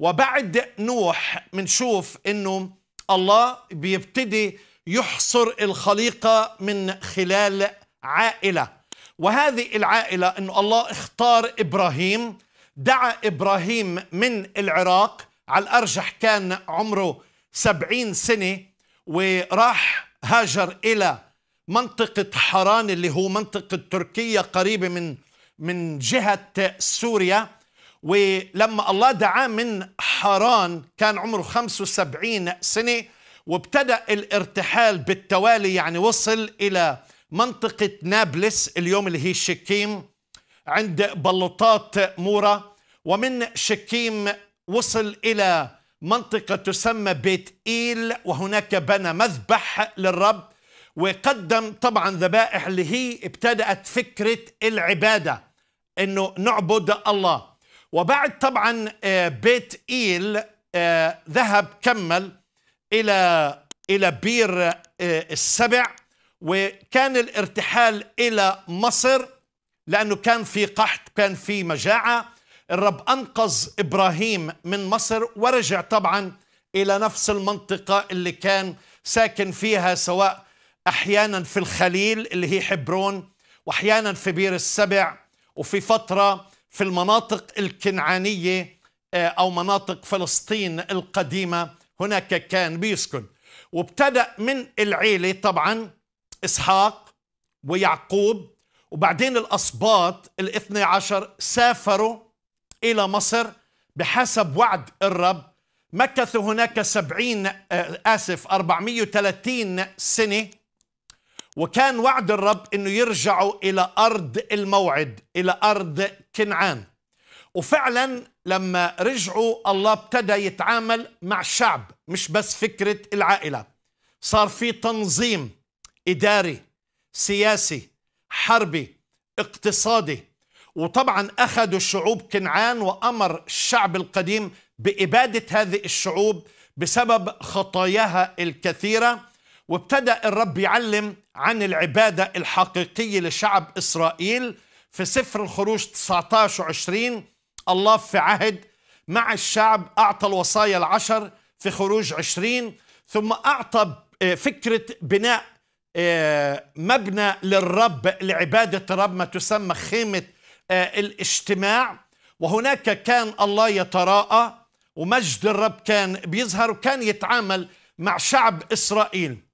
وبعد نوح بنشوف انه الله بيبتدي يحصر الخليقة من خلال عائلة وهذه العائلة انه الله اختار ابراهيم دعا ابراهيم من العراق على الارجح كان عمره سبعين سنة وراح هاجر الى منطقة حران اللي هو منطقة تركيا قريبة من من جهة سوريا ولما الله دعاه من حران كان عمره 75 سنة وابتدأ الارتحال بالتوالي يعني وصل إلى منطقة نابلس اليوم اللي هي شكيم عند بلطات مورا ومن شكيم وصل إلى منطقة تسمى بيت إيل وهناك بنى مذبح للرب وقدم طبعا ذبائح اللي هي ابتدأت فكرة العبادة انه نعبد الله وبعد طبعا آه، بيت إيل آه، ذهب كمل إلى إلى بير آه، السبع وكان الارتحال إلى مصر لأنه كان في قحط كان في مجاعة الرب أنقذ إبراهيم من مصر ورجع طبعا إلى نفس المنطقة اللي كان ساكن فيها سواء أحيانا في الخليل اللي هي حبرون وأحيانا في بير السبع وفي فترة في المناطق الكنعانية آه، أو مناطق فلسطين القديمة هناك كان بيسكن وابتدأ من العيلة طبعا إسحاق ويعقوب وبعدين الأسباط الاثنى عشر سافروا إلى مصر بحسب وعد الرب مكثوا هناك سبعين آه، آسف أربعمية وثلاثين سنة وكان وعد الرب انه يرجعوا الى ارض الموعد الى ارض كنعان وفعلا لما رجعوا الله ابتدى يتعامل مع الشعب مش بس فكره العائله صار في تنظيم اداري سياسي حربي اقتصادي وطبعا اخذوا شعوب كنعان وامر الشعب القديم باباده هذه الشعوب بسبب خطاياها الكثيره وابتدأ الرب يعلم عن العبادة الحقيقية لشعب إسرائيل في سفر الخروج 19 و 20 الله في عهد مع الشعب أعطى الوصايا العشر في خروج 20 ثم أعطى آه، فكرة بناء آه، مبنى للرب لعبادة الرب ما تسمى خيمة آه، الاجتماع وهناك كان الله يتراءى ومجد الرب كان بيظهر وكان يتعامل مع شعب إسرائيل